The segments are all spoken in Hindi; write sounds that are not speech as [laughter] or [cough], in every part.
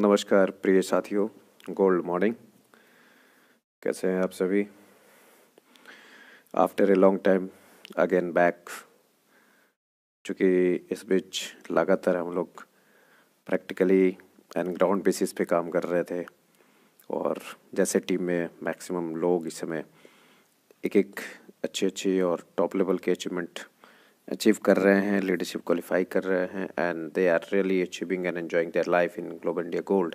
नमस्कार प्रिय साथियों गोल्ड मॉर्निंग कैसे हैं आप सभी after a long time again back चूँकि इस बीच लगातार हम लोग प्रैक्टिकली एंड ग्राउंड बेसिस पे काम कर रहे थे और जैसे टीम में मैक्सिमम लोग इस समय एक एक अच्छे अच्छे और टॉप लेवल के अचीवमेंट अचीव कर रहे हैं लीडरशिप क्वालिफाई कर रहे हैं and they are really achieving and enjoying their life in global India gold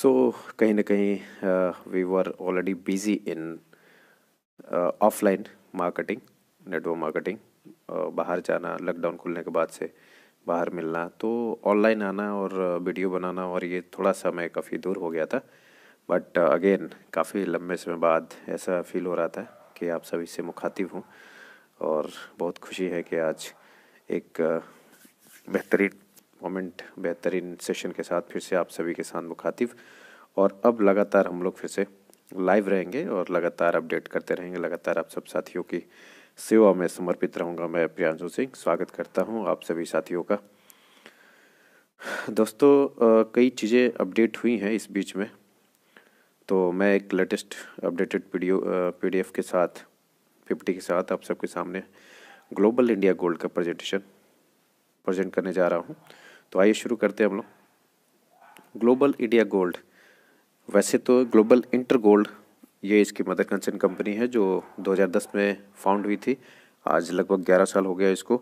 so कहीं ना कहीं we were already busy in offline marketing network marketing बाहर जाना लॉकडाउन खुलने के बाद से बाहर मिलना तो ऑनलाइन आना और वीडियो uh, बनाना और ये थोड़ा सा मैं काफ़ी दूर हो गया था बट अगेन काफ़ी लंबे समय बाद ऐसा फील हो रहा था कि आप सभी से मुखातिब हूँ और बहुत खुशी है कि आज एक बेहतरीन मोमेंट बेहतरीन सेशन के साथ फिर से आप सभी के साथ मुखातिब और अब लगातार हम लोग फिर से लाइव रहेंगे और लगातार अपडेट करते रहेंगे लगातार आप सब साथियों की सेवा में समर्पित रहूँगा मैं प्रियांशु सिंह स्वागत करता हूँ आप सभी साथियों का दोस्तों कई चीज़ें अपडेट हुई हैं इस बीच में तो मैं एक लेटेस्ट अपडेटेड वीडियो पीडीएफ के साथ फिफ्टी के साथ आप सबके सामने ग्लोबल इंडिया गोल्ड का प्रेजेंटेशन प्रेजेंट करने जा रहा हूँ तो आइए शुरू करते हैं हम लोग ग्लोबल इंडिया गोल्ड वैसे तो ग्लोबल इंटर गोल्ड ये इसकी मदर कंसर्न कंपनी है जो 2010 में फाउंड हुई थी आज लगभग 11 साल हो गया इसको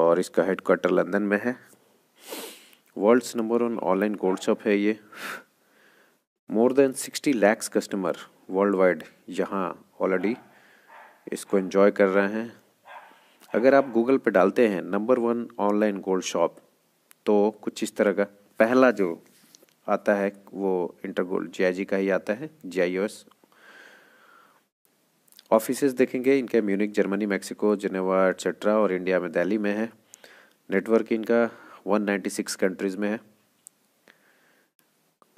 और इसका हेड क्वार्टर लंदन में है world's number one online gold shop है ये more than sixty lakhs customer world wide यहाँ ऑलरेडी इसको एंजॉय कर रहे हैं अगर आप गूगल पे डालते हैं number one online gold shop तो कुछ इस तरह का पहला जो आता है वो इंटर गोल्ड जी का ही आता है जे आई एस ऑफिस देखेंगे इनके Munich Germany Mexico Geneva etcetera और इंडिया में दिल्ली में है नेटवर्क इनका 196 कंट्रीज़ में है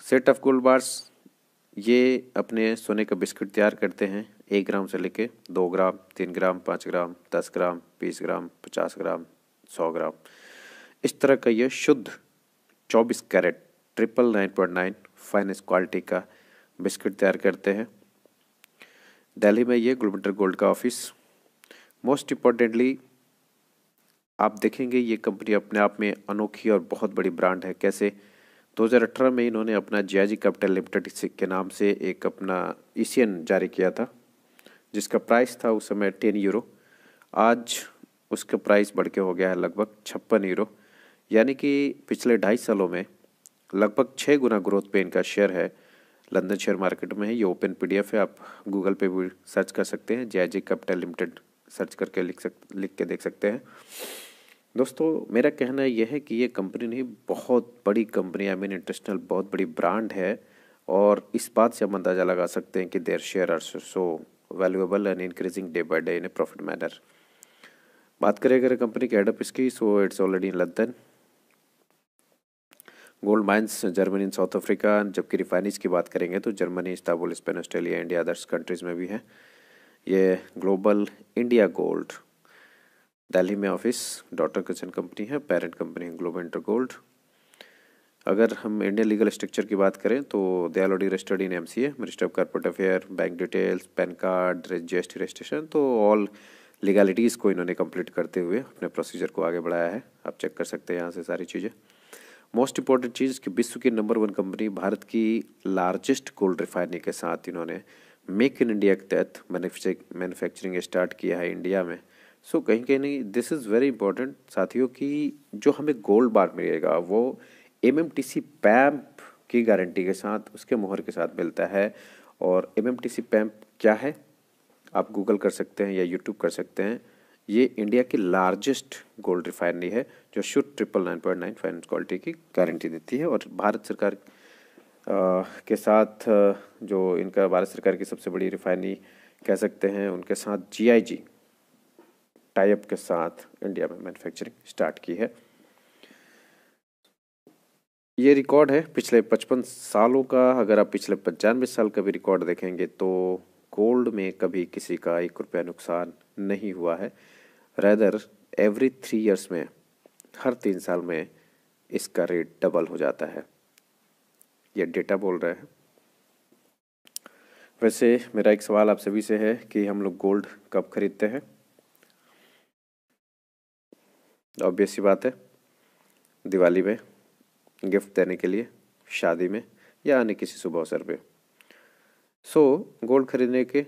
सेट ऑफ गोल्ड बार्स ये अपने सोने का बिस्किट तैयार करते हैं एक ग्राम से लेके दो ग्राम तीन ग्राम पाँच ग्राम दस ग्राम बीस ग्राम पचास ग्राम सौ ग्राम इस तरह का यह शुद्ध चौबीस carat triple nine point nine finest quality का बिस्किट तैयार करते हैं दिल्ली में ये गुलमटर गोल्ड का ऑफिस मोस्ट इम्पॉर्टेंटली आप देखेंगे ये कंपनी अपने आप में अनोखी और बहुत बड़ी ब्रांड है कैसे 2018 में इन्होंने अपना जियाजी कैपिटल लिमिटेड के नाम से एक अपना ई e जारी किया था जिसका प्राइस था उस समय टेन यूरो आज उसका प्राइस बढ़ के हो गया है लगभग छप्पन यूरो यानी कि पिछले ढाई सालों में लगभग छः गुना ग्रोथ पे इनका शेयर है लंदन शेयर मार्केट में है ये ओपन पी है आप गूगल पे भी सर्च कर सकते हैं जे कैपिटल लिमिटेड सर्च करके लिख सक लिख के देख सकते हैं दोस्तों मेरा कहना यह है कि ये कंपनी नहीं बहुत बड़ी कंपनी आई मीन इंटरनेशनल बहुत बड़ी ब्रांड है और इस बात से हम अंदाज़ा लगा सकते हैं कि their share are so valuable and increasing day by day in a profit manner बात करें अगर कंपनी के एडअप की so it's already in London gold mines Germany in South Africa जबकि रिफाइनरीज की बात करेंगे तो Germany Istanbul Spain Australia India others countries में भी है ये ग्लोबल इंडिया गोल्ड दिल्ली में ऑफिस डॉटर कचन कंपनी है पेरेंट कंपनी है ग्लोबल इंटर गोल्ड अगर हम इंडियन लीगल स्ट्रक्चर की बात करें तो they are already registered in M C A minister of corporate affair bank details pan card G S T registration तो ऑल लीगैलिटीज़ को इन्होंने कंप्लीट करते हुए अपने प्रोसीजर को आगे बढ़ाया है आप चेक कर सकते हैं यहाँ से सारी चीज़ें मोस्ट इंपॉर्टेंट चीज़ कि विश्व की नंबर वन कंपनी भारत की लार्जेस्ट गोल्ड रिफाइनरी के साथ इन्होंने मेक इन इंडिया के तहत मैन्युफैक्चरिंग स्टार्ट किया है इंडिया में सो so, कहीं कहीं दिस इज़ वेरी इंपॉर्टेंट साथियों की जो हमें गोल्ड बार मिलेगा वो M M T C PAMP की गारंटी के साथ उसके मोहर के साथ मिलता है और M M T C PAMP क्या है आप गूगल कर सकते हैं या यूट्यूब कर सकते हैं ये इंडिया की लार्जेस्ट गोल्ड रिफाइनरी है जो शुद्ध triple nine point nine finance quality की गारंटी देती है और भारत सरकार के साथ जो इनका भारत सरकार की सबसे बड़ी रिफाइनरी कह सकते हैं उनके साथ जी आई जी टाइप के साथ इंडिया में मैन्युफैक्चरिंग स्टार्ट की है ये रिकॉर्ड है पिछले पचपन सालों का अगर आप पिछले पचानवे साल का भी रिकॉर्ड देखेंगे तो गोल्ड में कभी किसी का एक रुपया नुकसान नहीं हुआ है रैदर एवरी थ्री इयर्स में हर तीन साल में इसका रेट डबल हो जाता है ये डेटा बोल रहे हैं वैसे मेरा एक सवाल आप सभी से है कि हम लोग गोल्ड कब खरीदते हैं ऑब्वियस सी बात है दिवाली में गिफ्ट देने के लिए शादी में या अन्य किसी शुभ अवसर पे सो so, गोल्ड खरीदने के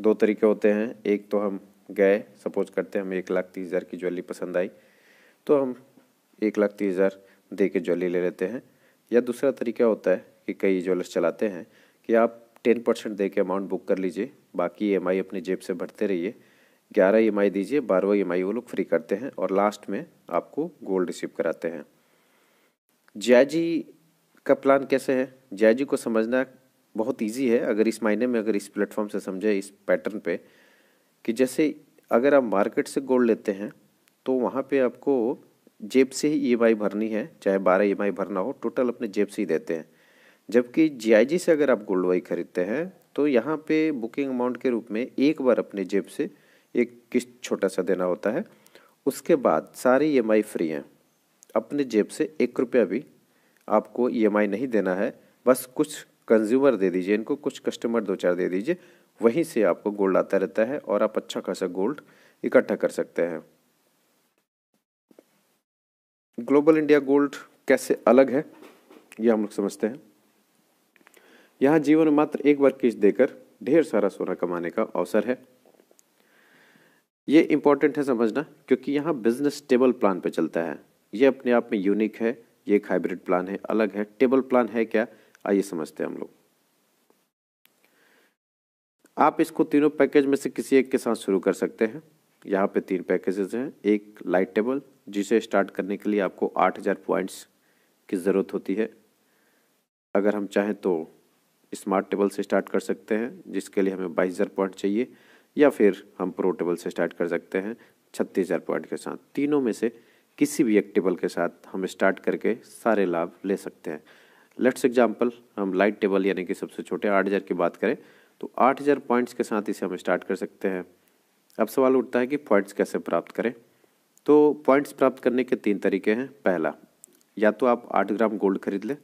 दो तरीके होते हैं एक तो हम गए सपोज करते हैं हमें एक लाख तीस हज़ार की ज्वेलरी पसंद आई तो हम एक लाख तीस हज़ार दे के ज्वेलरी ले लेते हैं या दूसरा तरीका होता है कि कई ज्वेलर्स चलाते हैं कि आप टेन परसेंट दे के अमाउंट बुक कर लीजिए बाकी ई e अपने जेब से भरते रहिए ग्यारह ई e दीजिए बारहवा ई e वो लोग फ्री करते हैं और लास्ट में आपको गोल्ड रिसीव कराते हैं जी का प्लान कैसे है जी को समझना बहुत ईजी है अगर इस मायने में अगर इस प्लेटफॉर्म से समझे इस पैटर्न पे कि जैसे अगर आप मार्केट से गोल्ड लेते हैं तो वहाँ पे आपको जेब से ही ई भरनी है चाहे बारह ई भरना हो टोटल अपने जेब से ही देते हैं जबकि जी से अगर आप गोल्ड वाई खरीदते हैं तो यहाँ पे बुकिंग अमाउंट के रूप में एक बार अपने जेब से एक किस्त छोटा सा देना होता है उसके बाद सारी ई फ्री हैं अपने जेब से एक रुपया भी आपको ई e नहीं देना है बस कुछ कंज्यूमर दे दीजिए इनको कुछ कस्टमर दो चार दे दीजिए वहीं से आपको गोल्ड आता रहता है और आप अच्छा खासा गोल्ड इकट्ठा कर सकते हैं ग्लोबल इंडिया गोल्ड कैसे अलग है यह हम लोग समझते हैं यहाँ जीवन मात्र एक बार किस्त देकर ढेर सारा सोना कमाने का अवसर है ये इम्पोर्टेंट है समझना क्योंकि यहाँ बिजनेस टेबल प्लान पे चलता है ये अपने आप में यूनिक है ये एक हाइब्रिड प्लान है अलग है टेबल प्लान है क्या आइए समझते हैं हम लोग आप इसको तीनों पैकेज में से किसी एक के साथ शुरू कर सकते हैं यहाँ पे तीन पैकेजेस हैं एक लाइट टेबल जिसे स्टार्ट करने के लिए आपको आठ हज़ार पॉइंट्स की ज़रूरत होती है अगर हम चाहें तो स्मार्ट टेबल से स्टार्ट कर सकते हैं जिसके लिए हमें बाईस हज़ार पॉइंट चाहिए या फिर हम प्रो टेबल से स्टार्ट कर सकते हैं छत्तीस हज़ार पॉइंट के साथ तीनों में से किसी भी एक टेबल के साथ हम स्टार्ट करके सारे लाभ ले सकते हैं लेट्स एग्जाम्पल हम लाइट टेबल यानी कि सबसे छोटे आठ हज़ार की बात करें तो आठ हज़ार पॉइंट्स के साथ इसे हम स्टार्ट कर सकते हैं अब सवाल उठता है कि पॉइंट्स कैसे प्राप्त करें तो पॉइंट्स प्राप्त करने के तीन तरीके हैं पहला या तो आप आठ ग्राम गोल्ड खरीद लें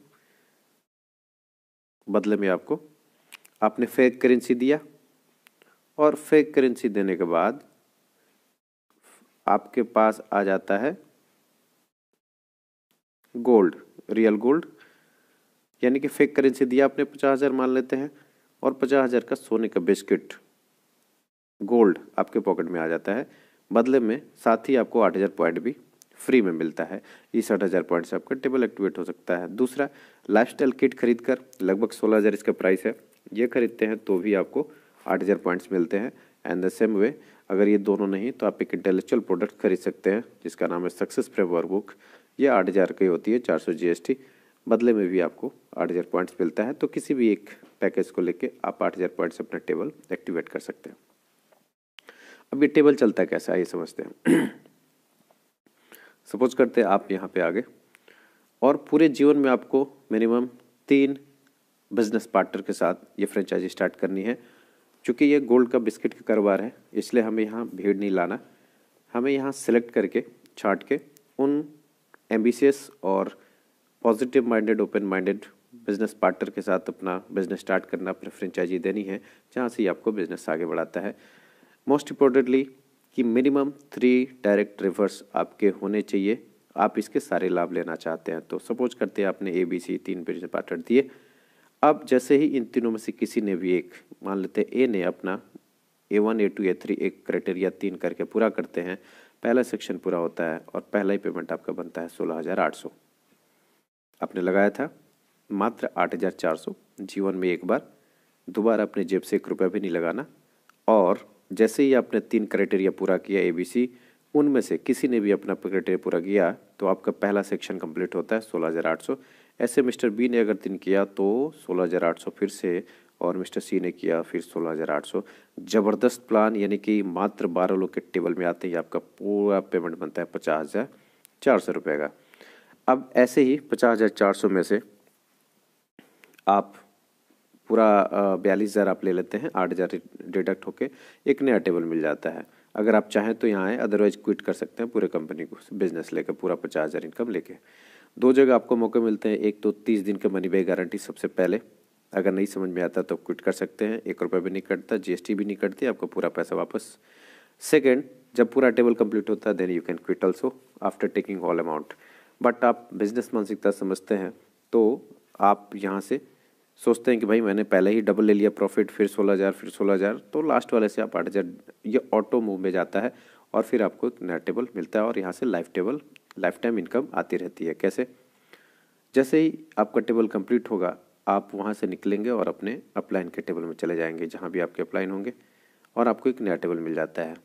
बदले में आपको आपने फेक करेंसी दिया और फेक करेंसी देने के बाद आपके पास आ जाता है गोल्ड रियल गोल्ड यानी कि फेक करेंसी दिया आपने पचास हज़ार मान लेते हैं और पचास हज़ार का सोने का बिस्किट गोल्ड आपके पॉकेट में आ जाता है बदले में साथ ही आपको आठ हज़ार पॉइंट भी फ्री में मिलता है इस आठ हज़ार पॉइंट से आपका टेबल एक्टिवेट हो सकता है दूसरा लाइफ स्टाइल किट खरीद कर लगभग सोलह हज़ार इसका प्राइस है ये खरीदते हैं तो भी आपको आठ हज़ार पॉइंट्स मिलते हैं एंड द सेम वे अगर ये दोनों नहीं तो आप एक इंटेलेक्चुअल प्रोडक्ट खरीद सकते हैं जिसका नाम है सक्सेस फ्रेमवर्क बुक या आठ हज़ार की होती है चार सौ जी बदले में भी आपको आठ हज़ार पॉइंट्स मिलता है तो किसी भी एक पैकेज को लेके आप आठ हज़ार पॉइंट्स अपना टेबल एक्टिवेट कर सकते हैं अब ये टेबल चलता कैसा है ये समझते हैं सपोज [clears throat] करते हैं आप यहाँ पे आगे और पूरे जीवन में आपको मिनिमम तीन बिजनेस पार्टनर के साथ ये फ्रेंचाइजी स्टार्ट करनी है चूँकि ये गोल्ड का बिस्किट का कारोबार है इसलिए हमें यहाँ भीड़ नहीं लाना हमें यहाँ सेलेक्ट करके छाट के उन एम्बिशियस और positive minded open minded business partner के साथ अपना बिजनेस स्टार्ट करना अपनी फ्रेंचाइजी देनी है जहाँ से आपको बिजनेस आगे बढ़ाता है मोस्ट इम्पोर्टेंटली कि मिनिमम थ्री डायरेक्ट रिवर्स आपके होने चाहिए आप इसके सारे लाभ लेना चाहते हैं तो सपोज करते हैं आपने ए बी सी तीन बिजनेस पार्टनर दिए अब जैसे ही इन तीनों में से किसी ने भी एक मान लेते हैं ए ने अपना A one A two A three एक क्राइटेरिया तीन करके पूरा करते हैं पहला सेक्शन पूरा होता है और पहला ही पेमेंट आपका बनता है सोलह हज़ार आठ सौ आपने लगाया था मात्र आठ हज़ार चार सौ जीवन में एक बार दोबारा अपने जेब से एक रुपया भी नहीं लगाना और जैसे ही आपने तीन क्राइटेरिया पूरा किया ए बी सी उनमें से किसी ने भी अपना क्राइटेरिया पूरा किया तो आपका पहला सेक्शन कंप्लीट होता है सोलह हज़ार आठ सौ ऐसे मिस्टर बी ने अगर तीन किया तो सोलह हज़ार आठ सौ फिर से और मिस्टर सी ने किया फिर सोलह हज़ार आठ सौ ज़बरदस्त प्लान यानी कि मात्र बारह लोग के टेबल में आते हैं आपका पूरा पेमेंट बनता है पचास हज़ार चार सौ रुपये का अब ऐसे ही पचास हज़ार चार सौ में से आप पूरा बयालीस हज़ार आप ले लेते हैं आठ हज़ार डिडक्ट होकर एक नया टेबल मिल जाता है अगर आप चाहें तो यहाँ आए अदरवाइज क्विट कर सकते हैं पूरे कंपनी को बिजनेस लेकर पूरा पचास हज़ार इनकम लेके दो जगह आपको मौके मिलते हैं एक तो तीस दिन के मनी बैग गारंटी सबसे पहले अगर नहीं समझ में आता तो आप क्विट कर सकते हैं एक रुपये भी नहीं कटता जीएसटी भी नहीं कटती आपका पूरा पैसा वापस सेकेंड जब पूरा टेबल कंप्लीट होता है then you can quit also after taking all amount but आप बिजनेस मानसिकता समझते हैं तो आप यहाँ से सोचते हैं कि भाई मैंने पहले ही डबल ले लिया प्रॉफिट फिर सोलह हज़ार फिर सोलह हज़ार तो लास्ट वाले से आप आठ हज़ार ये ऑटो मूव में जाता है और फिर आपको नया टेबल मिलता है और यहाँ से life table life time income आती रहती है कैसे जैसे ही आपका टेबल कंप्लीट होगा आप वहाँ से निकलेंगे और अपने अपलाइन के टेबल में चले जाएंगे जहाँ भी आपके अपलाइन होंगे और आपको एक नया टेबल मिल जाता है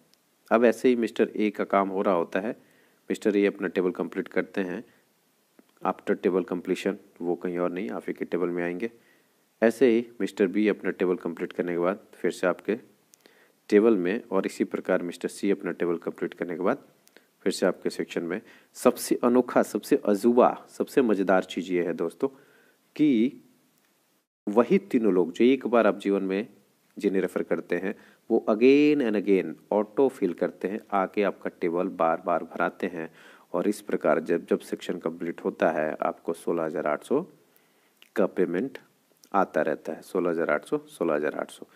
अब ऐसे ही मिस्टर ए का काम हो रहा होता है मिस्टर ए अपना टेबल कंप्लीट करते हैं आफ्टर टेबल कंप्लीशन वो कहीं और नहीं आप ही के टेबल में आएंगे ऐसे ही मिस्टर बी अपना टेबल कंप्लीट करने के बाद फिर से आपके टेबल में और इसी प्रकार मिस्टर सी अपना टेबल कंप्लीट करने के बाद फिर से आपके सेक्शन में सबसे अनोखा सबसे अजूबा सबसे मज़ेदार चीज़ ये है दोस्तों कि वही तीनों लोग जो एक बार आप जीवन में जिन्हें रेफर करते हैं वो again and again auto fill करते हैं आके आपका टेबल बार बार भराते हैं और इस प्रकार जब जब सेक्शन कंप्लीट होता है आपको सौ का पेमेंट आता रहता है सोलह आठ सौ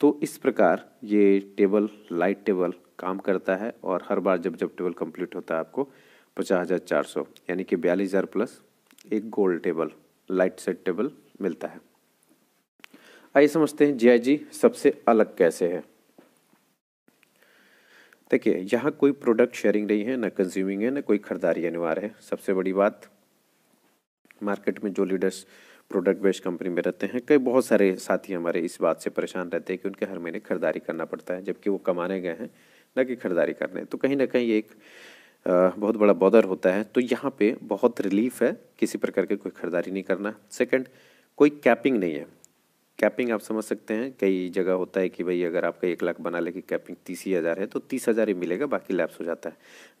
तो इस प्रकार ये टेबल लाइट टेबल काम करता है और हर बार जब जब टेबल कंप्लीट होता है आपको पचास हज़ार चार सौ यानी कि बयालीस हज़ार प्लस एक gold table light set table मिलता है आइए समझते हैं जी सबसे अलग कैसे है देखिए यहाँ कोई प्रोडक्ट शेयरिंग नहीं है ना कंज्यूमिंग है ना कोई खरीदारी अनिवार्य है सबसे बड़ी बात मार्केट में जो लीडर्स प्रोडक्ट बेस्ड कंपनी में रहते हैं कई बहुत सारे साथी हमारे इस बात से परेशान रहते हैं कि उनके हर महीने खरीदारी करना पड़ता है जबकि वो कमाने गए हैं न कि खरीदारी करने तो कहीं ना कहीं एक बहुत बड़ा बॉदर होता है तो यहाँ पे बहुत रिलीफ है किसी प्रकार की कोई खरीदारी नहीं करना सेकंड कोई कैपिंग नहीं है कैपिंग आप समझ सकते हैं कई जगह होता है कि भाई अगर आपका एक लाख बना लेगी कैपिंग तीस ही हज़ार है तो तीस हज़ार ही मिलेगा बाकी लैप्स हो जाता है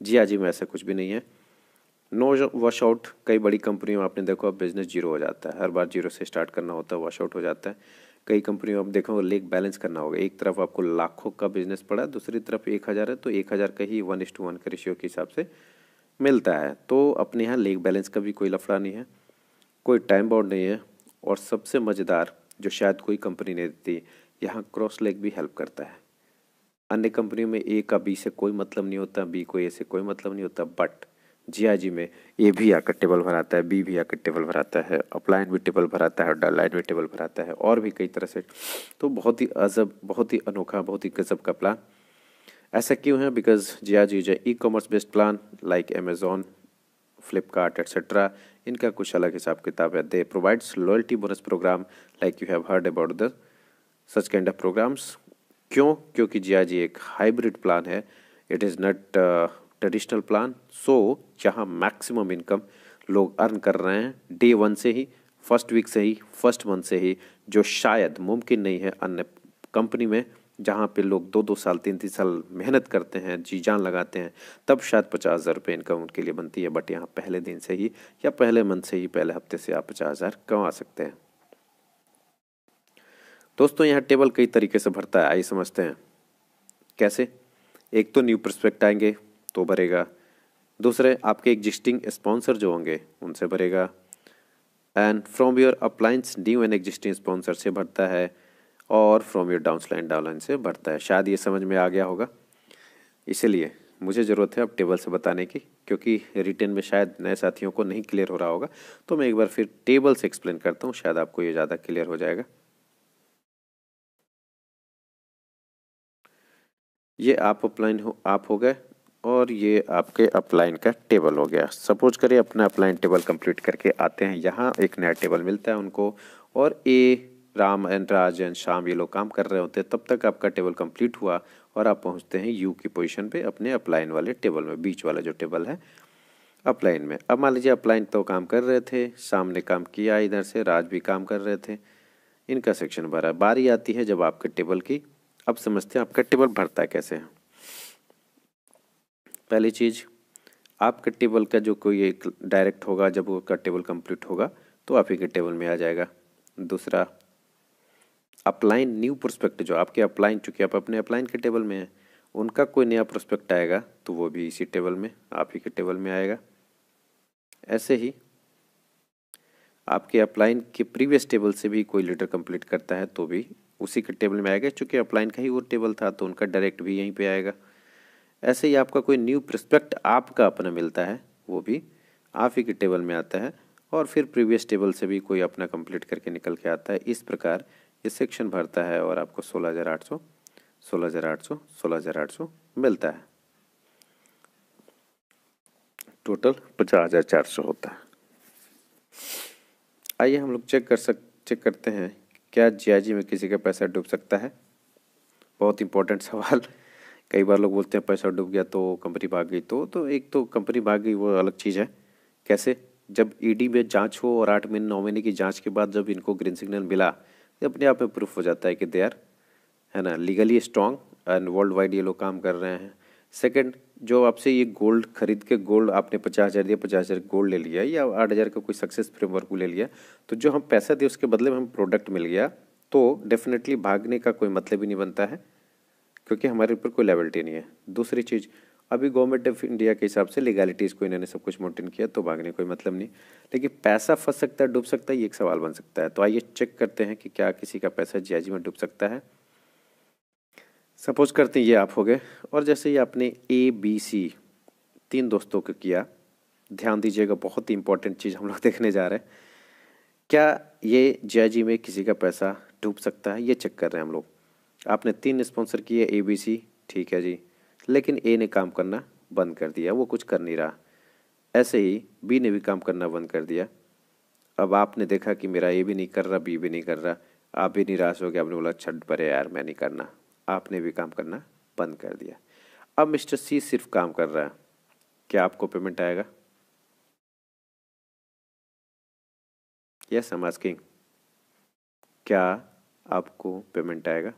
जी हाँ जी में ऐसा कुछ भी नहीं है नो वॉश आउट कई बड़ी कंपनियों में आपने देखो अब बिज़नेस जीरो हो जाता है हर बार जीरो से स्टार्ट करना होता है वॉश आउट हो जाता है कई कंपनियों में आप देखो लेक बैलेंस करना होगा एक तरफ आपको लाखों का बिजनेस पड़ा दूसरी तरफ एक हज़ार है तो एक हज़ार का ही वन इस टू वन के रेशियो के हिसाब से मिलता है तो अपने यहाँ लेक बैलेंस का भी कोई लफड़ा नहीं है कोई टाइम बाउंड नहीं है और सबसे मज़ेदार जो शायद कोई कंपनी नहीं देती यहाँ क्रॉस लेग भी हेल्प करता है अन्य कंपनियों में ए का बी से कोई मतलब नहीं होता बी को ए से कोई मतलब नहीं होता बट जी में ए भी आकर टेबल भराता है बी भी आकर टेबल भराता है अपलाइन भी टेबल भराता है डलाइन भी टेबल भराता है और भी कई तरह से तो बहुत ही अजब बहुत ही अनोखा बहुत ही गजब का प्लान ऐसा क्यों है because G is a e commerce based plan like Amazon Flipkart etcetera इनका कुछ अलग हिसाब किताब है they provides loyalty bonus program like you have heard about the such kind of programs क्यों क्योंकि जिया जी एक हाइब्रिड प्लान है it is not traditional plan so जहाँ मैक्सिमम इनकम लोग अर्न कर रहे हैं डे वन से ही फर्स्ट वीक से ही फर्स्ट मंथ से ही जो शायद मुमकिन नहीं है अन्य कंपनी में जहाँ पे लोग दो दो साल तीन तीन साल मेहनत करते हैं जी जान लगाते हैं तब शायद पचास हज़ार रुपये इनकम उनके लिए बनती है बट यहाँ पहले दिन से ही या पहले मंथ से ही पहले हफ्ते से आप पचास हज़ार कमा सकते हैं दोस्तों यहाँ टेबल कई तरीके से भरता है आइए समझते हैं कैसे एक तो न्यू प्रस्पेक्ट आएंगे तो भरेगा दूसरे आपके एग्जिस्टिंग स्पॉन्सर जो होंगे उनसे भरेगा and from your uplines new and existing sponsor से भरता है और from your down down downline से बढ़ता है शायद ये समझ में आ गया होगा इसीलिए मुझे ज़रूरत है अब टेबल से बताने की क्योंकि रिटर्न में शायद नए साथियों को नहीं क्लियर हो रहा होगा तो मैं एक बार फिर टेबल से एक्सप्लेन करता हूँ शायद आपको ये ज़्यादा क्लियर हो जाएगा ये आप अपलाइन हो आप हो गए और ये आपके अपलाइन का टेबल हो गया सपोज करिए अपना अपलाइन टेबल कंप्लीट करके आते हैं यहाँ एक नया टेबल मिलता है उनको और A Ram and Raj and Shyam ये लोग काम कर रहे होते हैं तब तक आपका टेबल कंप्लीट हुआ और आप पहुंचते हैं यू की पोजीशन पे अपने अपलाइन वाले टेबल में बीच वाला जो टेबल है अपलाइन में अब मान लीजिए अपलाइन तो काम कर रहे थे शाम ने काम किया इधर से राज भी काम कर रहे थे इनका सेक्शन भरा बारी आती है जब आपके टेबल की अब समझते हैं आपका टेबल भरता कैसे है पहली चीज़ आपके टेबल का जो कोई एक डायरेक्ट होगा जब उसका टेबल कंप्लीट होगा तो आप ही के टेबल में आ जाएगा दूसरा अपलाइन न्यू प्रोस्पेक्ट जो आपके अपलाइन चूँकि आप अपने अपलाइन के टेबल में हैं उनका कोई नया प्रोस्पेक्ट आएगा तो वो भी इसी टेबल में आप ही के टेबल में आएगा ऐसे ही आपके अपलाइन के प्रीवियस टेबल से भी कोई लेटर कंप्लीट करता है तो भी उसी के टेबल में आएगा चूँकि अपलाइन का ही वो टेबल था तो उनका डायरेक्ट भी यहीं पर आएगा ऐसे ही आपका कोई न्यू प्रोस्पेक्ट आपका अपना मिलता है वो भी आप ही के टेबल में आता है और फिर प्रीवियस टेबल से भी कोई अपना कंप्लीट करके निकल के आता है इस प्रकार ये सेक्शन भरता है और आपको सोलह हज़ार आठ सौ सोलह हज़ार आठ सौ सोलह हज़ार आठ सौ मिलता है टोटल पचास हज़ार चार सौ होता है आइए हम लोग चेक कर सक चेक करते हैं क्या जियाजी में किसी का पैसा डूब सकता है बहुत इंपॉर्टेंट सवाल कई बार लोग बोलते हैं पैसा डूब गया तो कंपनी भाग गई तो तो एक तो कंपनी भाग गई वो अलग चीज़ है कैसे जब ईडी e में जांच हो और आठ महीने नौ महीने की जांच के बाद जब इनको ग्रीन सिग्नल मिला ये अपने आप में प्रूफ हो जाता है कि दे आर है ना legally strong and world wide ये लोग काम कर रहे हैं सेकेंड जो आपसे ये गोल्ड खरीद के गोल्ड आपने पचास हज़ार दिया पचास हज़ार गोल्ड ले लिया या आठ हज़ार का कोई सक्सेस फ्रेमवर्क ले लिया तो जो हम पैसा दिए उसके बदले में हम प्रोडक्ट मिल गया तो डेफिनेटली भागने का कोई मतलब ही नहीं बनता है क्योंकि हमारे ऊपर कोई लेवल्टी नहीं है दूसरी चीज़ अभी गवर्नमेंट ऑफ इंडिया के हिसाब से लीगैलिटीज़ को इन्होंने सब कुछ मोटेन किया तो भागने कोई मतलब नहीं लेकिन पैसा फंस सकता है डूब सकता है ये एक सवाल बन सकता है तो आइए चेक करते हैं कि क्या किसी का पैसा जी में डूब सकता है सपोज करते हैं ये आप हो गए और जैसे ये आपने ए बी सी तीन दोस्तों को किया ध्यान दीजिएगा बहुत ही इंपॉर्टेंट चीज़ हम लोग देखने जा रहे हैं क्या ये जी में किसी का पैसा डूब सकता है ये चेक कर रहे हैं हम लोग आपने तीन स्पॉन्सर किए ए बी सी ठीक है जी लेकिन ए ने काम करना बंद कर दिया वो कुछ कर नहीं रहा ऐसे ही बी ने भी काम करना बंद कर दिया अब आपने देखा कि मेरा ए भी नहीं कर रहा बी भी नहीं कर रहा आप भी निराश हो गए आपने बोला छठ परे यार मैं नहीं करना आपने भी काम करना बंद कर दिया अब मिस्टर सी सिर्फ काम कर रहा है क्या आपको पेमेंट आएगा यस एम आस्किंग क्या आपको पेमेंट आएगा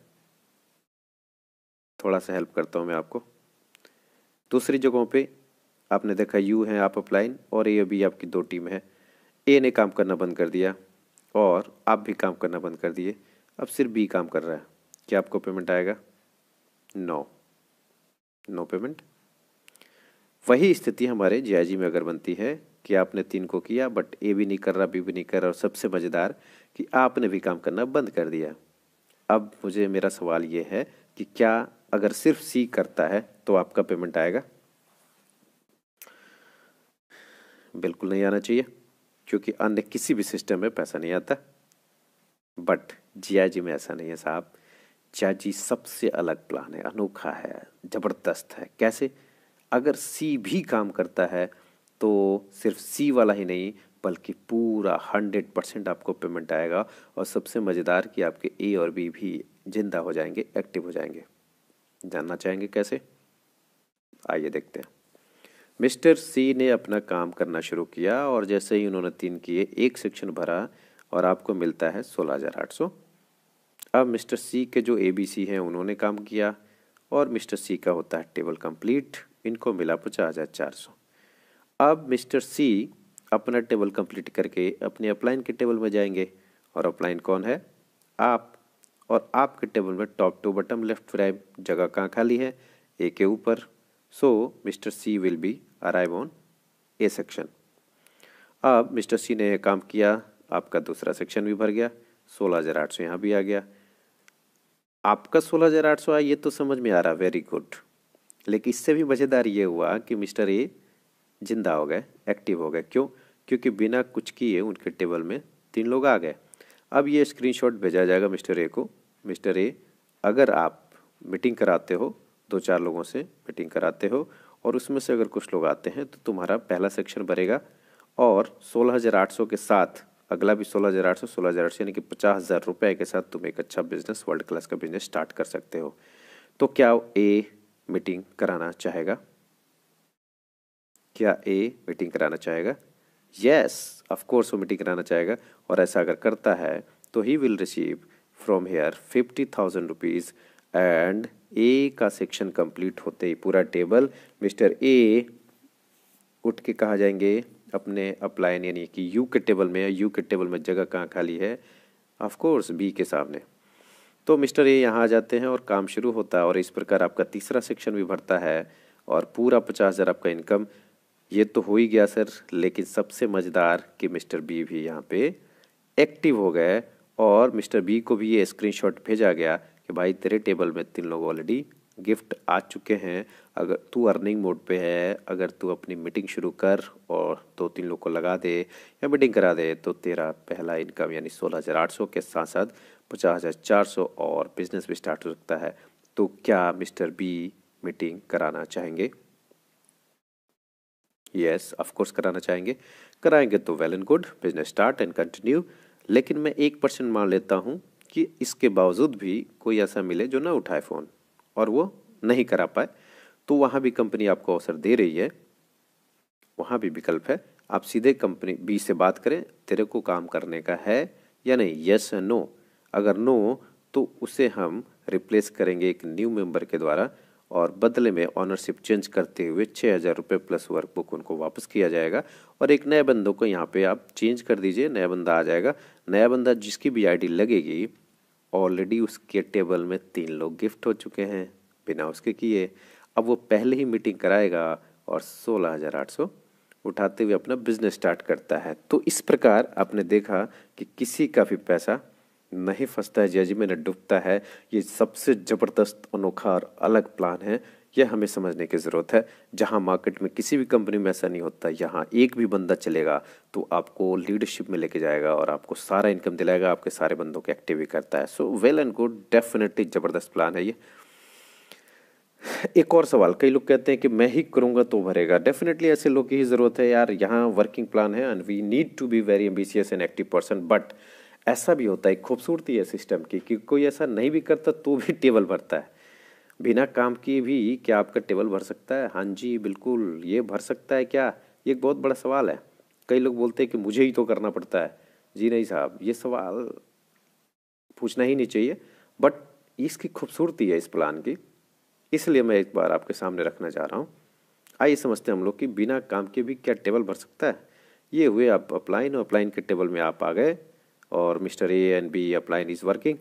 थोड़ा सा हेल्प करता हूँ मैं आपको दूसरी जगहों पे आपने देखा यू है आप अपलाइन और ए अभी आपकी दो टीम है ए ने काम करना बंद कर दिया और आप भी काम करना बंद कर दिए अब सिर्फ बी काम कर रहा है क्या आपको पेमेंट आएगा नो नो पेमेंट वही स्थिति हमारे जी में अगर बनती है कि आपने तीन को किया बट ए भी नहीं कर रहा बी भी नहीं कर रहा और सबसे मज़ेदार कि आपने भी काम करना बंद कर दिया अब मुझे मेरा सवाल ये है कि क्या अगर सिर्फ सी करता है तो आपका पेमेंट आएगा बिल्कुल नहीं आना चाहिए क्योंकि अन्य किसी भी सिस्टम में पैसा नहीं आता बट जी में ऐसा नहीं है साहब जी सबसे अलग प्लान है अनोखा है ज़बरदस्त है कैसे अगर सी भी काम करता है तो सिर्फ सी वाला ही नहीं बल्कि पूरा हंड्रेड परसेंट आपको पेमेंट आएगा और सबसे मज़ेदार कि आपके ए और बी भी जिंदा हो जाएंगे एक्टिव हो जाएंगे जानना चाहेंगे कैसे आइए देखते हैं मिस्टर सी ने अपना काम करना शुरू किया और जैसे ही उन्होंने तीन किए एक सेक्शन भरा और आपको मिलता है सोलह हज़ार आठ सौ अब मिस्टर सी के जो ए बी सी हैं उन्होंने काम किया और मिस्टर सी का होता है टेबल कंप्लीट इनको मिला पचास हज़ार चार सौ अब मिस्टर सी अपना टेबल कंप्लीट करके अपने अपलाइन के टेबल में जाएंगे और अपलाइन कौन है आप और आपके टेबल में top to bottom left right जगह कहाँ खाली है ए के ऊपर so mister C will be arrive on A section अब मिस्टर सी ने यह काम किया आपका दूसरा सेक्शन भी भर गया सोलह हज़ार आठ सौ यहाँ भी आ गया आपका सोलह हज़ार आठ सौ आया ये तो समझ में आ रहा वेरी गुड लेकिन इससे भी मज़ेदार ये हुआ कि मिस्टर ए जिंदा हो गए एक्टिव हो गए क्यों क्योंकि बिना कुछ किए उनके टेबल में तीन लोग आ गए अब ये स्क्रीनशॉट भेजा जाएगा मिस्टर ए को मिस्टर ए अगर आप मीटिंग कराते हो दो चार लोगों से मीटिंग कराते हो और उसमें से अगर कुछ लोग आते हैं तो तुम्हारा पहला सेक्शन भरेगा और सोलह के साथ अगला भी सोलह सोलह हज़ार हज़ार आठ सौ आठ सौ यानी कि पचास हज़ार रुपये के साथ तुम एक अच्छा बिजनेस वर्ल्ड क्लास का बिजनेस स्टार्ट कर सकते हो तो क्या ए मीटिंग कराना चाहेगा क्या ए मीटिंग कराना चाहेगा येस ऑफ कोर्स वो मीटिंग कराना चाहेगा और ऐसा अगर करता है तो he will receive from here fifty thousand rupees and A का सेक्शन कंप्लीट होते ही पूरा टेबल मिस्टर ए उठ के कहा जाएंगे अपने अप्लाइन यानी कि यू के टेबल में यू के टेबल में जगह कहाँ खाली है ऑफ कोर्स बी के सामने तो मिस्टर ए यहाँ आ जाते हैं और काम शुरू होता है और इस प्रकार आपका तीसरा सेक्शन भी भरता है और पूरा पचास हज़ार आपका इनकम ये तो हो ही गया सर लेकिन सबसे मज़ेदार कि मिस्टर बी भी यहाँ पे एक्टिव हो गए और मिस्टर बी को भी ये स्क्रीनशॉट भेजा गया कि भाई तेरे टेबल में तीन लोग ऑलरेडी गिफ्ट आ चुके हैं अगर तू अर्निंग मोड पे है अगर तू अपनी मीटिंग शुरू कर और दो तीन लोग को लगा दे या मीटिंग करा दे तो तेरा पहला इनकम यानी सोलह हज़ार आठ सौ के साथ साथ पचास हज़ार चार सौ और बिजनेस भी स्टार्ट हो सकता है तो क्या मिस्टर बी मीटिंग कराना चाहेंगे यस ऑफ कोर्स कराना चाहेंगे कराएंगे तो well and good business start and continue लेकिन मैं एक परसेंट मान लेता हूँ कि इसके बावजूद भी कोई ऐसा मिले जो ना उठाए फ़ोन और वो नहीं करा पाए तो वहाँ भी कंपनी आपको अवसर दे रही है वहाँ भी विकल्प है आप सीधे कंपनी बी से बात करें तेरे को काम करने का है या नहीं यस नो अगर नो तो उसे हम रिप्लेस करेंगे एक न्यू मेंबर के द्वारा और बदले में ऑनरशिप चेंज करते हुए छः हज़ार रुपये प्लस वर्कबुक उनको वापस किया जाएगा और एक नए बंदों को यहाँ पे आप चेंज कर दीजिए नया बंदा आ जाएगा नया बंदा जिसकी भी आईडी लगेगी ऑलरेडी उसके टेबल में तीन लोग गिफ्ट हो चुके हैं बिना उसके किए अब वो पहले ही मीटिंग कराएगा और सोलह हज़ार आठ सौ उठाते हुए अपना बिजनेस स्टार्ट करता है तो इस प्रकार आपने देखा कि किसी का भी पैसा नहीं फंसता है जी में न डूबता है ये सबसे ज़बरदस्त अनोखा और अलग प्लान है यह हमें समझने की ज़रूरत है जहाँ मार्केट में किसी भी कंपनी में ऐसा नहीं होता यहाँ एक भी बंदा चलेगा तो आपको लीडरशिप में लेके जाएगा और आपको सारा इनकम दिलाएगा आपके सारे बंदों को एक्टिव भी करता है so well and good definitely ज़बरदस्त प्लान है ये एक और सवाल कई लोग कहते हैं कि मैं ही करूंगा तो भरेगा डेफिनेटली ऐसे लोग की ही ज़रूरत है यार यहाँ वर्किंग प्लान है and we need to be very ambitious and active person but ऐसा भी होता है खूबसूरती है सिस्टम की कि कोई ऐसा नहीं भी करता तो भी टेबल भरता है बिना काम किए भी क्या आपका टेबल भर सकता है हाँ जी बिल्कुल ये भर सकता है क्या ये एक बहुत बड़ा सवाल है कई लोग बोलते हैं कि मुझे ही तो करना पड़ता है जी नहीं साहब ये सवाल पूछना ही नहीं चाहिए बट इसकी खूबसूरती है इस प्लान की इसलिए मैं एक बार आपके सामने रखना चाह रहा हूँ आइए समझते हैं हम लोग कि बिना काम के भी क्या टेबल भर सकता है ये हुए आप अपलाइन और अपलाइन के टेबल में आप आ गए और mister A and B upline is working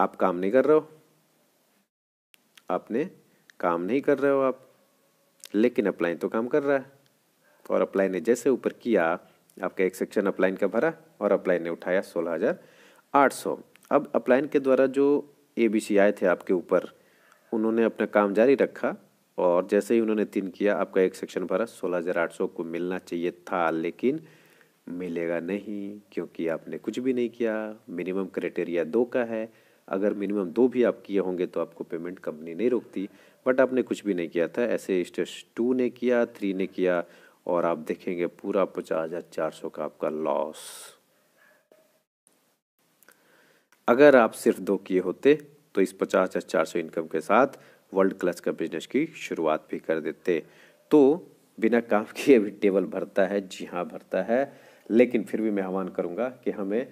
आप काम नहीं कर रहे हो आपने काम नहीं कर रहे हो आप लेकिन अप्लाइन तो काम कर रहा है और अप्लाइन ने जैसे ऊपर किया आपका एक सेक्शन अप्लाइन का भरा और अप्लाइन ने उठाया सोलह हज़ार आठ सौ अब अप्लाइन के द्वारा जो ए बी सी आए थे आपके ऊपर उन्होंने अपना काम जारी रखा और जैसे ही उन्होंने तीन किया आपका एक सेक्शन भरा सोलह हज़ार आठ सौ को मिलना चाहिए था लेकिन मिलेगा नहीं क्योंकि आपने कुछ भी नहीं किया मिनिमम क्राइटेरिया दो का है अगर मिनिमम दो भी आप किए होंगे तो आपको पेमेंट कंपनी नहीं रोकती बट आपने कुछ भी नहीं किया था ऐसे स्टेज टू ने किया थ्री ने किया और आप देखेंगे पूरा पचास हज़ार चार सौ का आपका लॉस अगर आप सिर्फ दो किए होते तो इस पचास हज़ार चार सौ इनकम के साथ वर्ल्ड क्लास का बिजनेस की शुरुआत भी कर देते तो बिना काम किए भी टेबल भरता है जी हाँ भरता है लेकिन फिर भी मैं आह्वान करूँगा कि हमें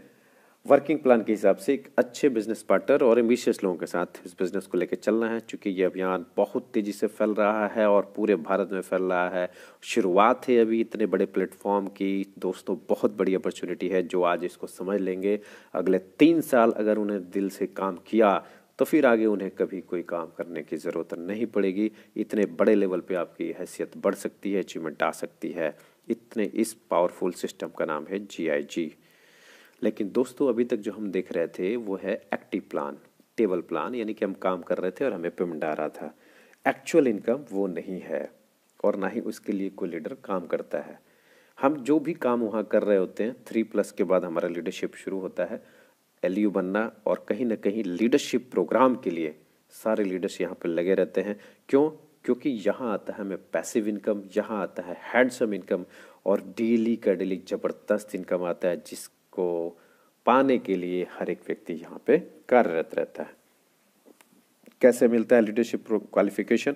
वर्किंग प्लान के हिसाब से एक अच्छे बिजनेस पार्टनर और एम्बिशियस लोगों के साथ इस बिज़नेस को लेकर चलना है चूँकि ये अभियान बहुत तेज़ी से फैल रहा है और पूरे भारत में फैल रहा है शुरुआत है अभी इतने बड़े प्लेटफॉर्म की दोस्तों बहुत बड़ी अपॉर्चुनिटी है जो आज इसको समझ लेंगे अगले तीन साल अगर उन्हें दिल से काम किया तो फिर आगे उन्हें कभी कोई काम करने की ज़रूरत नहीं पड़ेगी इतने बड़े लेवल पे आपकी हैसियत बढ़ सकती है अचीवमेंट आ सकती है इतने इस पावरफुल सिस्टम का नाम है जी लेकिन दोस्तों अभी तक जो हम देख रहे थे वो है एक्टिव प्लान टेबल प्लान यानी कि हम काम कर रहे थे और हमें पेमेंट आ रहा था एक्चुअल इनकम वो नहीं है और ना ही उसके लिए कोई लीडर काम करता है हम जो भी काम वहाँ कर रहे होते हैं थ्री प्लस के बाद हमारा लीडरशिप शुरू होता है एल बनना और कहीं ना कहीं लीडरशिप प्रोग्राम के लिए सारे लीडर्स यहाँ पर लगे रहते हैं क्यों क्योंकि यहाँ आता है हमें पैसिव इनकम यहाँ आता है हैंडसम इनकम और डेली का डेली ज़बरदस्त इनकम आता है जिसको पाने के लिए हर एक व्यक्ति यहाँ पे कार्यरत रहता है कैसे मिलता है लीडरशिप क्वालिफिकेशन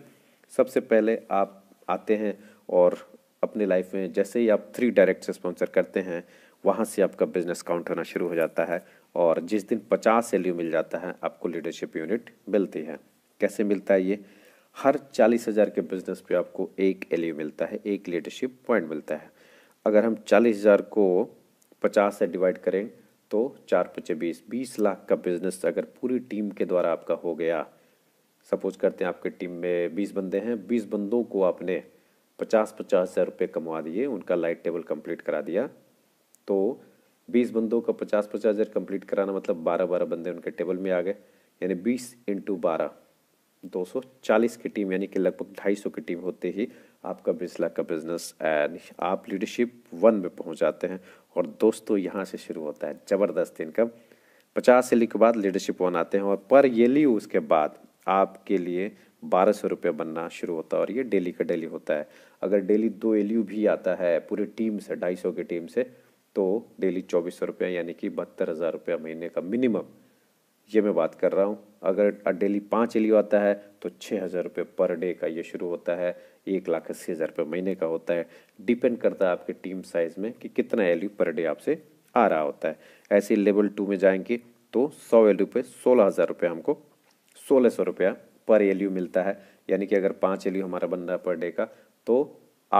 सबसे पहले आप आते हैं और अपने लाइफ में जैसे ही आप थ्री डायरेक्ट स्पॉन्सर करते हैं वहाँ से आपका बिजनेस काउंट होना शुरू हो जाता है और जिस दिन पचास सैल्यू मिल जाता है आपको लीडरशिप यूनिट मिलती है कैसे मिलता है ये हर चालीस हज़ार के बिजनेस पे आपको एक एल मिलता है एक लीडरशिप पॉइंट मिलता है अगर हम चालीस हज़ार को पचास से डिवाइड करें तो चार पचे बीस बीस लाख का बिजनेस अगर पूरी टीम के द्वारा आपका हो गया सपोज करते हैं आपके टीम में बीस बंदे हैं बीस बंदों को आपने पचास पचास हज़ार रुपये कमा दिए उनका लाइट टेबल कंप्लीट करा दिया तो बीस बंदों का पचास पचास हज़ार कंप्लीट कराना मतलब बारह बारह बंदे उनके टेबल में आ गए यानी बीस इंटू बारह 240 की टीम यानी कि लगभग 250 की टीम होते ही आपका बिरसला का बिजनेस एंड आप लीडरशिप वन में पहुंच जाते हैं और दोस्तों यहाँ से शुरू होता है ज़बरदस्त इनकम पचास सेली के बाद लीडरशिप वन आते हैं और पर येली उसके बाद आपके लिए बारह सौ रुपये बनना शुरू होता है और ये डेली का डेली होता है अगर डेली दो एल भी आता है पूरी टीम से ढाई सौ की टीम से तो डेली चौबीस सौ रुपये यानी कि बहत्तर हज़ार रुपये महीने का मिनिमम ये मैं बात कर रहा हूँ अगर डेली पाँच एल आता है तो छः हज़ार रुपये पर डे का ये शुरू होता है एक लाख अस्सी हज़ार रुपये महीने का होता है डिपेंड करता है आपके टीम साइज़ में कि कितना एल पर डे आपसे आ रहा होता है ऐसे लेवल टू में जाएंगे तो सौ एल पे सोलह हज़ार रुपये हमको सोलह सौ रुपया पर एल मिलता है यानी कि अगर पाँच एल हमारा बन रहा है पर डे का तो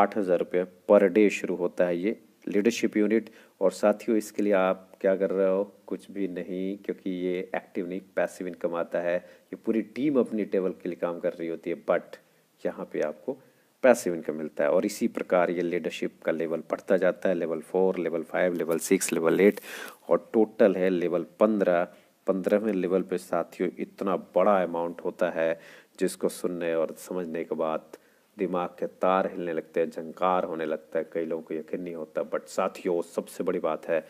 आठ हज़ार रुपये पर डे शुरू होता है ये लीडरशिप यूनिट और साथियों इसके लिए आप क्या कर रहे हो कुछ भी नहीं क्योंकि ये एक्टिव नहीं पैसिव इनकम आता है ये पूरी टीम अपनी टेबल के लिए काम कर रही होती है बट यहाँ पे आपको पैसिव इनकम मिलता है और इसी प्रकार ये लीडरशिप का लेवल बढ़ता जाता है level four level five level six level eight और टोटल है लेवल पंद्रह पंद्रहवें लेवल पे साथियों इतना बड़ा अमाउंट होता है जिसको सुनने और समझने के बाद दिमाग के तार हिलने लगते हैं झंकार होने लगता है कई लोगों को यकीन नहीं होता बट साथियों सबसे बड़ी बात है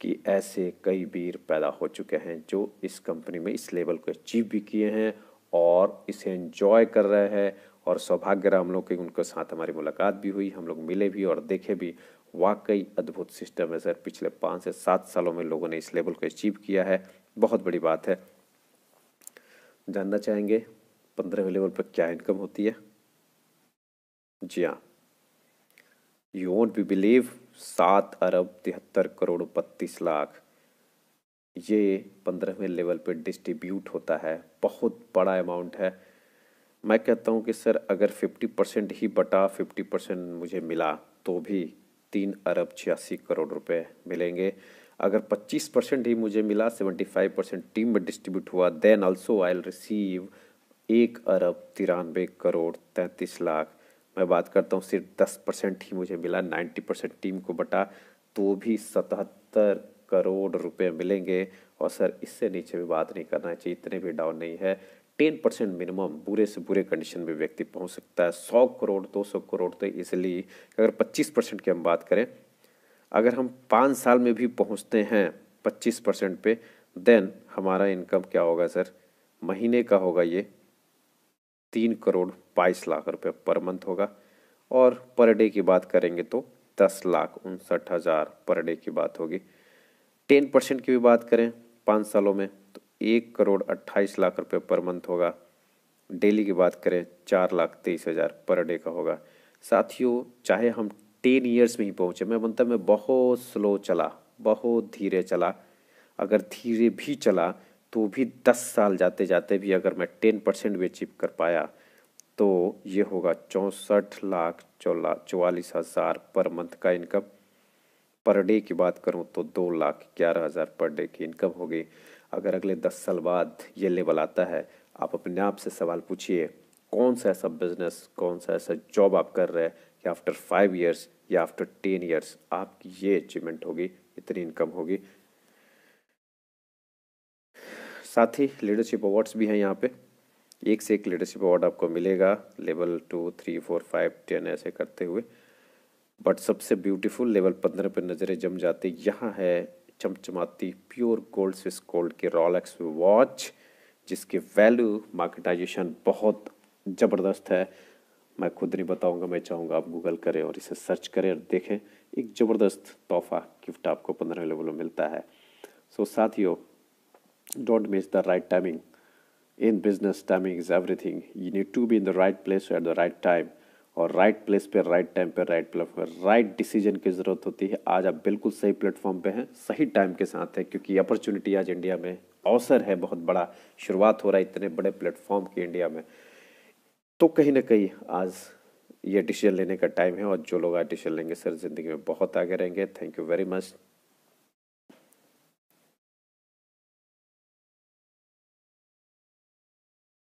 कि ऐसे कई वीर पैदा हो चुके हैं जो इस कंपनी में इस लेवल को अचीव भी किए हैं और इसे एंजॉय कर रहे हैं और सौभाग्य हम लोग की उनके साथ हमारी मुलाकात भी हुई हम लोग मिले भी और देखे भी वाकई अद्भुत सिस्टम है सर पिछले पाँच से सात सालों में लोगों ने इस लेवल को अचीव किया है बहुत बड़ी बात है जानना चाहेंगे पंद्रहवें लेवल पर क्या इनकम होती है जी हाँ यू वोट बी बिलीव सात अरब तिहत्तर करोड़ बत्तीस लाख ये पंद्रहवें लेवल पे डिस्ट्रीब्यूट होता है बहुत बड़ा अमाउंट है मैं कहता हूँ कि सर अगर फिफ्टी परसेंट ही बटा फिफ्टी परसेंट मुझे मिला तो भी तीन अरब छियासी करोड़ रुपए मिलेंगे अगर पच्चीस परसेंट ही मुझे मिला सेवेंटी फाइव परसेंट टीम में डिस्ट्रीब्यूट हुआ देन ऑल्सो आई रिसीव एक अरब तिरानवे करोड़ तैंतीस लाख मैं बात करता हूँ सिर्फ दस परसेंट ही मुझे मिला नाइन्टी परसेंट टीम को बटा तो भी सतहत्तर करोड़ रुपए मिलेंगे और सर इससे नीचे भी बात नहीं करना चाहिए इतने भी डाउन नहीं है टेन परसेंट मिनिमम बुरे से बुरे कंडीशन में व्यक्ति पहुंच सकता है सौ करोड़ दो सौ करोड़ तो इसलिए अगर पच्चीस परसेंट की हम बात करें अगर हम पाँच साल में भी पहुंचते हैं पच्चीस परसेंट पे देन हमारा इनकम क्या होगा सर महीने का होगा ये तीन करोड़ बाईस लाख रुपए पर मंथ होगा और पर डे की बात करेंगे तो दस लाख उनसठ हज़ार पर डे की बात होगी टेन परसेंट की भी बात करें पाँच सालों में तो एक करोड़ अट्ठाईस लाख रुपए पर मंथ होगा डेली की बात करें चार लाख तेईस हज़ार पर डे का होगा साथियों चाहे हम टेन ईयर्स में ही पहुँचे मैं बनता मैं बहुत स्लो चला बहुत धीरे चला अगर धीरे भी चला तो भी दस साल जाते जाते भी अगर मैं टेन परसेंट भी अचीव कर पाया तो ये होगा चौंसठ लाख चौला चौवालीस हज़ार पर मंथ का इनकम पर डे की बात करूँ तो दो लाख ग्यारह हज़ार पर डे की इनकम होगी अगर अगले दस साल बाद ये लेवल आता है आप अपने आप से सवाल पूछिए कौन सा ऐसा बिजनेस कौन सा ऐसा जॉब आप कर रहे हैं या आफ्टर फाइव ईयर्स या आफ्टर टेन ईयर्स आपकी ये अचीवमेंट होगी इतनी इनकम होगी साथ ही लीडरशिप अवार्ड्स भी हैं यहाँ पे एक से एक लीडरशिप अवार्ड आपको मिलेगा level two three four five ten ऐसे करते हुए बट सबसे ब्यूटीफुल लेवल पंद्रह पर नज़रें जम जाती यहाँ है चमचमाती प्योर गोल्ड स्विस गोल्ड की रॉलेक्स वॉच जिसकी वैल्यू मार्केटाइजेशन बहुत ज़बरदस्त है मैं खुद नहीं बताऊंगा मैं चाहूँगा आप गूगल करें और इसे सर्च करें और देखें एक ज़बरदस्त तोहफा गिफ्ट आपको पंद्रह लेवल में मिलता है सो साथियों don't miss the right timing in business timing is everything you need to be in the right place at the right time और राइट प्लेस पे राइट टाइम पे राइट प्लेट पर राइट डिसीजन की ज़रूरत होती है आज आप बिल्कुल सही प्लेटफॉर्म पे हैं सही टाइम के साथ हैं क्योंकि अपॉर्चुनिटी आज इंडिया में अवसर है बहुत बड़ा शुरुआत हो रहा है इतने बड़े प्लेटफॉर्म की इंडिया में तो कहीं ना कहीं आज ये डिसीजन लेने का टाइम है और जो लोग आज डिसीजन लेंगे सर ज़िंदगी में बहुत आगे रहेंगे थैंक यू वेरी मच